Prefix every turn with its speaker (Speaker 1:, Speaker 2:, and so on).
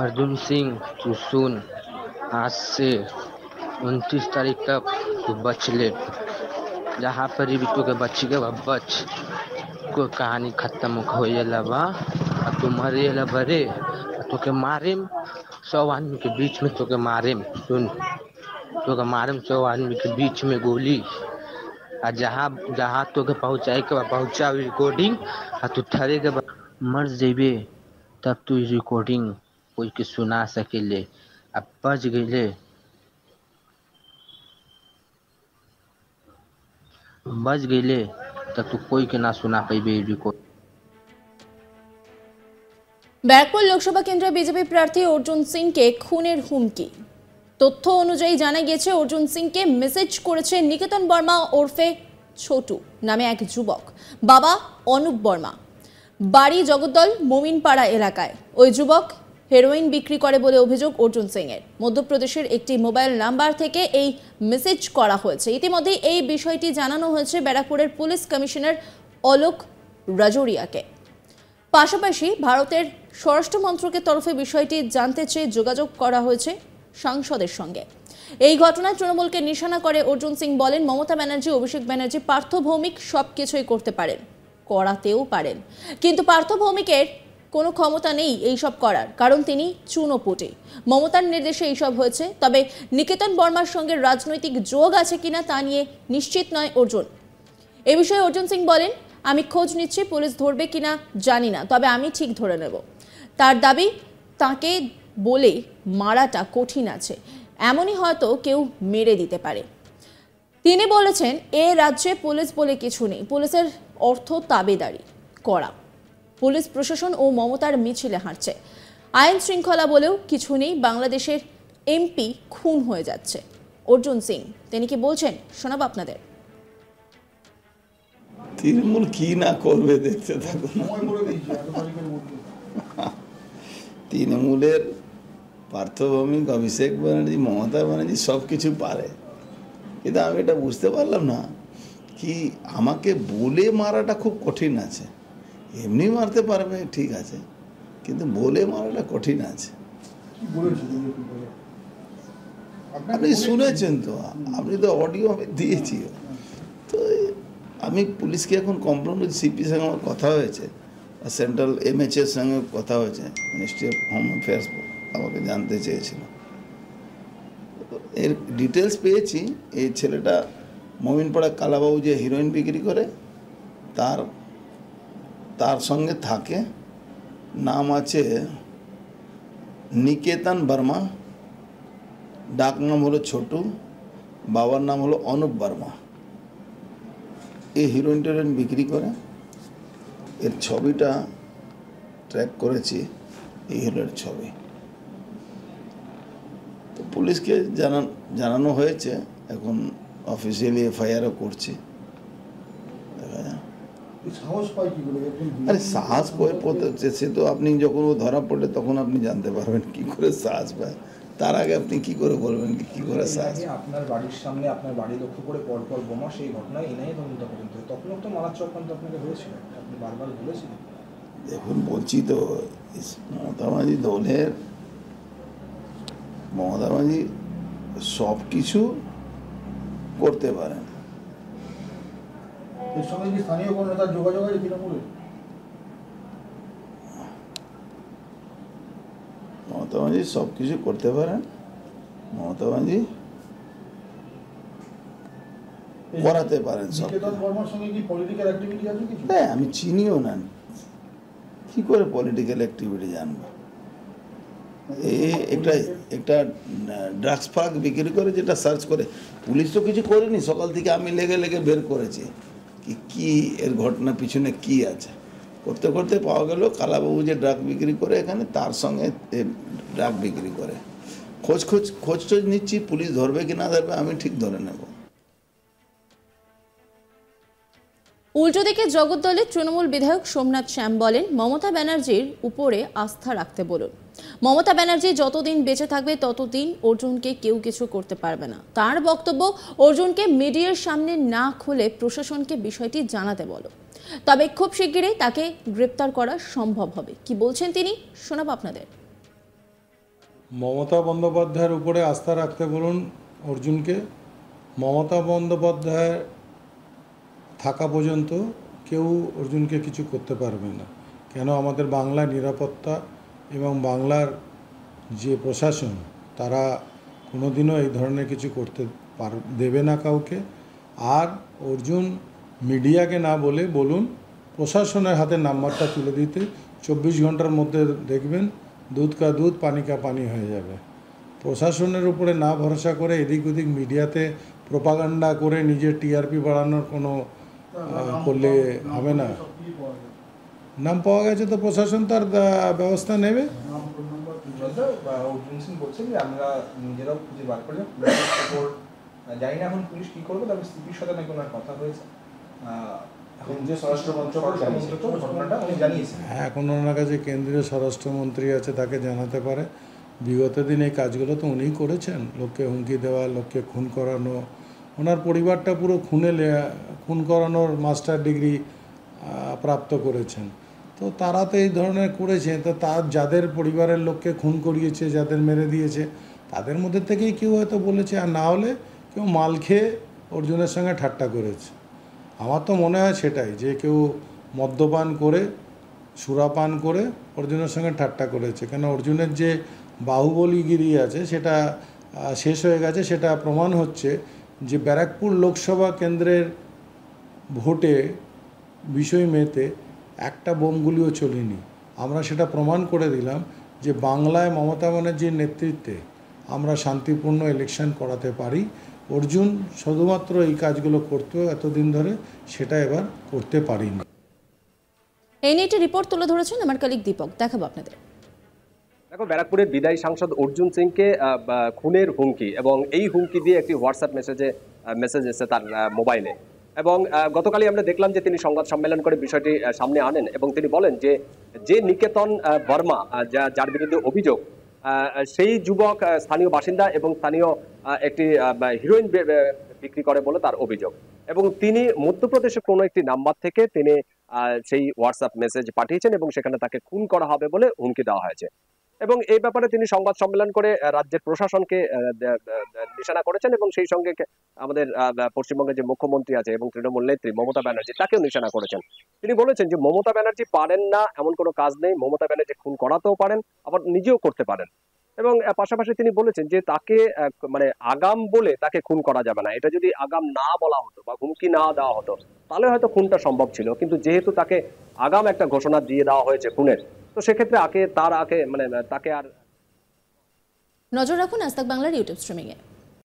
Speaker 1: अर्जुन सिंह चुसून आज से उनतीस तारीख तक बच ले जहाँ पर रिबिटू के बच्ची के बच को कहानी खत्म हो लबा और तू मरे लबा तो के मारे सौ आदमी के बीच में तो के मारे सुन तो के मारे सौ आदमी के बीच में गोली आ जहाँ जहाँ तो के पहुँचाए के पहुँचा रिकॉर्डिंग आ तू थरे के मर जेबे तब तू रिकॉर्डिंग कोई के सुना सकेले आ बच गईले बच गईले तो कोई के ना सुना पेबे লোকসভা কেন্দ্রে বিজেপি প্রার্থী অর্জুন সিংকে খুনের হুমকি তথ্য অনুযায়ী জানা গিয়েছে অর্জুন সিংকে মেসেজ করেছে নিকেতন বর্মা ওরফে ছোটু নামে এক যুবক বাবা অনুপ বর্মা বাড়ি জগদ্দল মোমিনপাড়া এলাকায় ওই যুবক হেরোইন বিক্রি করে বলে অভিযোগ অর্জুন সিংয়ের মধ্যপ্রদেশের একটি মোবাইল নাম্বার থেকে এই মেসেজ করা হয়েছে ইতিমধ্যে এই বিষয়টি জানানো হয়েছে ব্যারাকপুরের পুলিশ কমিশনার অলোক রাজোরিয়াকে পাশাপাশি ভারতের স্বরাষ্ট্র মন্ত্রকের তরফে বিষয়টি জানতে চেয়ে যোগাযোগ করা হয়েছে সাংসদের সঙ্গে এই ঘটনায় তৃণমূলকে নিশানা করে অর্জুন সিং বলেন মমতা ব্যানার্জি অভিষেক ব্যানার্জি পার্থভৌমিক সব কিছুই করতে পারেন করাতেও পারেন কিন্তু পার্থভৌমিকের কোনো ক্ষমতা নেই এইসব করার কারণ তিনি চুনোপুটি মমতার নির্দেশে এইসব হয়েছে তবে নিকেতন বর্মার সঙ্গে রাজনৈতিক যোগ আছে কিনা তা নিয়ে নিশ্চিত নয় অর্জুন এ বিষয়ে অর্জুন সিং বলেন আমি খোঁজ নিচ্ছি পুলিশ ধরবে কিনা জানি না তবে আমি ঠিক ধরে নেব তার দাবি তাকে বলে মারাটা কঠিন আছে এমনই হয়তো কেউ মেরে দিতে পারে তিনি বলেছেন এ রাজ্যে পুলিশ বলে কিছু নেই পুলিশের অর্থ তাবেদারি করা পুলিশ প্রশাসন ও মমতার মিছিলে হাঁটছে আইন শৃঙ্খলা বলেও কিছু নেই বাংলাদেশের এমপি খুন হয়ে যাচ্ছে অর্জুন সিং তিনি কি বলছেন শোনাব আপনাদের
Speaker 2: তৃণমূল কি না করবে দেখতে থাকো তৃণমূলের পার্থভৌমিক অভিষেক ব্যানার্জি মমতা ব্যানার্জি সব কিছু পারে কিন্তু আমি এটা বুঝতে পারলাম না কি আমাকে বলে মারাটা খুব কঠিন আছে এমনি মারতে পারবে ঠিক আছে কিন্তু বলে মারাটা কঠিন আছে আপনি শুনেছেন তো আপনি তো অডিও আমি দিয়েছি তো আমি পুলিশকে এখন কমপ্লেন করছি সিপির সঙ্গে আমার কথা হয়েছে সেন্ট্রাল এর সঙ্গে কথা হয়েছে মিনিস্ট্রি অফ হোম অ্যাফেয়ার্স আমাকে জানতে চেয়েছিল এর ডিটেলস পেয়েছি এই ছেলেটা মমিনপাড়া কালাবাবু যে হিরোইন বিক্রি করে তার তার সঙ্গে থাকে নাম আছে নিকেতন বর্মা ডাক নাম হলো ছোটু বাবার নাম হলো অনুপ বর্মা এই হিরোইন টেরোইন বিক্রি করে এর ছবিটা ট্র্যাক করেছি এই হিরোর ছবি তো পুলিশকে জানান জানানো হয়েছে এখন অফিসিয়ালি এফআইআরও করছি আরে সাহস সে তো আপনি যখন ও ধরা পড়লে তখন আপনি জানতে পারবেন কি করে সাহস পায় তার আগে আপনি কি করে বলবেন কি করে সাহস
Speaker 3: আপনার বাড়ির সামনে আপনার বাড়ি লক্ষ্য করে পরপর বোমা সেই ঘটনায় এনআই তদন্ত পর্যন্ত তখন তো মারার চক্রান্ত আপনাকে ধরেছিল আপনি বারবার বলেছিলেন
Speaker 2: দেখুন বলছি তো মমতাবাজি দলের মমতা সব কিছু করতে পারেন
Speaker 4: এর সঙ্গে কি স্থানীয় কোনো নেতার যোগাযোগ আছে তৃণমূলের
Speaker 2: মমতা সব কিছু করতে পারেন মমতা করাতে পারেন সব হ্যাঁ আমি চিনিও না কি করে পলিটিক্যাল অ্যাক্টিভিটি জানবো এই একটা একটা ড্রাগস ফাগ বিক্রি করে যেটা সার্চ করে পুলিশ তো কিছু করেনি সকাল থেকে আমি লেগে লেগে বের করেছি কি এর ঘটনা পিছনে কি আছে করতে করতে পাওয়া গেল কালাবাবু যে ড্রাগ বিক্রি করে এখানে তার সঙ্গে ড্রাগ বিক্রি করে খোঁজ খোঁজ খোঁজ টোজ নিচ্ছি পুলিশ ধরবে কি না ধরবে আমি ঠিক ধরে নেবো
Speaker 1: উল্টো দিকে জগদ্দলের তৃণমূল বিধায়ক সোমনাথ শ্যাম বলেন মমতা ব্যানার্জির উপরে আস্থা রাখতে বলুন মমতা ব্যানার্জি যতদিন বেঁচে থাকবে ততদিন অর্জুনকে কেউ কিছু করতে পারবে না তার বক্তব্য অর্জুনকে মিডিয়ার সামনে না খুলে প্রশাসনকে বিষয়টি জানাতে বলো তবে খুব শিগগিরই তাকে গ্রেপ্তার করা সম্ভব হবে কি বলছেন তিনি শোনাব আপনাদের
Speaker 4: মমতা বন্দ্যোপাধ্যায়ের উপরে আস্থা রাখতে বলুন অর্জুনকে মমতা বন্দ্যোপাধ্যায়ের থাকা পর্যন্ত কেউ অর্জুনকে কিছু করতে পারবে না কেন আমাদের বাংলা নিরাপত্তা এবং বাংলার যে প্রশাসন তারা কোনোদিনও এই ধরনের কিছু করতে পার দেবে না কাউকে আর অর্জুন মিডিয়াকে না বলে বলুন প্রশাসনের হাতে নাম্বারটা তুলে দিতে চব্বিশ ঘন্টার মধ্যে দেখবেন দুধ কা দুধ পানি কা পানি হয়ে যাবে প্রশাসনের উপরে না ভরসা করে এদিক ওদিক মিডিয়াতে প্রোপাগান্ডা করে নিজের টিআরপি বাড়ানোর কোনো করলে হবে না নাম পাওয়া গেছে তো প্রশাসন তার ব্যবস্থা নেবে
Speaker 3: এখন হ্যাঁ, ওনার
Speaker 4: এখন ওনার কাছে কেন্দ্রীয় স্বরাষ্ট্রমন্ত্রী আছে তাকে জানাতে পারে বিগত দিন এই কাজগুলো তো উনিই করেছেন লোককে হুমকি দেওয়া লোককে খুন করানো ওনার পরিবারটা পুরো খুনে খুন করানোর মাস্টার ডিগ্রি প্রাপ্ত করেছেন তো তারা তো এই ধরনের করেছে তো তার যাদের পরিবারের লোককে খুন করিয়েছে যাদের মেরে দিয়েছে তাদের মধ্যে থেকেই কেউ হয়তো বলেছে আর না হলে কেউ মাল খেয়ে অর্জুনের সঙ্গে ঠাট্টা করেছে আমার তো মনে হয় সেটাই যে কেউ মদ্যপান করে সুরাপান করে অর্জুনের সঙ্গে ঠাট্টা করেছে কেন অর্জুনের যে বাহুবলিগিরি আছে সেটা শেষ হয়ে গেছে সেটা প্রমাণ হচ্ছে যে ব্যারাকপুর লোকসভা কেন্দ্রের ভোটে বিষয় মেতে একটা বোমগুলিও চলেনি আমরা সেটা প্রমাণ করে দিলাম যে বাংলায় মমতা ব্যানার্জির নেতৃত্বে আমরা শান্তিপূর্ণ ইলেকশন করাতে পারি অর্জুন শুধুমাত্র এই কাজগুলো করতেও এতদিন ধরে সেটা এবার করতে পারিনি
Speaker 1: এই নিয়ে রিপোর্ট তুলে ধরেছেন আমার কলিগ দীপক দেখাবো আপনাদের
Speaker 3: দেখো ব্যারাকপুরের বিদায়ী সাংসদ অর্জুন সিংকে খুনের হুমকি এবং এই হুমকি দিয়ে একটি হোয়াটসঅ্যাপ মেসেজে মেসেজ এসেছে তার মোবাইলে এবং গতকালই আমরা দেখলাম যে তিনি সংবাদ সম্মেলন করে বিষয়টি সামনে আনেন এবং তিনি বলেন যে যে নিকেতন বর্মা যা যার বিরুদ্ধে অভিযোগ সেই যুবক স্থানীয় বাসিন্দা এবং স্থানীয় একটি হিরোইন বিক্রি করে বলে তার অভিযোগ এবং তিনি মধ্যপ্রদেশে কোনো একটি নাম্বার থেকে তিনি সেই হোয়াটসঅ্যাপ মেসেজ পাঠিয়েছেন এবং সেখানে তাকে খুন করা হবে বলে হুমকি দেওয়া হয়েছে এবং এই ব্যাপারে তিনি সংবাদ সম্মেলন করে রাজ্যের প্রশাসনকে নিশানা করেছেন এবং সেই সঙ্গে আমাদের পশ্চিমবঙ্গের যে মুখ্যমন্ত্রী আছে এবং তৃণমূল নেত্রী মমতা ব্যানার্জি তাকেও নিশানা করেছেন তিনি বলেছেন যে মমতা ব্যানার্জি পারেন না এমন কোনো কাজ নেই মমতা ব্যানার্জি খুন করাতেও পারেন আবার নিজেও করতে পারেন এবং পাশাপাশি তিনি বলেছেন যে তাকে মানে আগাম বলে তাকে খুন করা যাবে না এটা যদি আগাম না বলা হতো বা হুমকি না দেওয়া হতো তাহলে হয়তো খুনটা সম্ভব ছিল কিন্তু যেহেতু তাকে আগাম একটা ঘোষণা দিয়ে দেওয়া হয়েছে খুনের তো সেক্ষেত্রে আগে তার আগে মানে তাকে আর
Speaker 1: নজর রাখুন আজ বাংলার ইউটিউব স্ট্রিমিংয়ে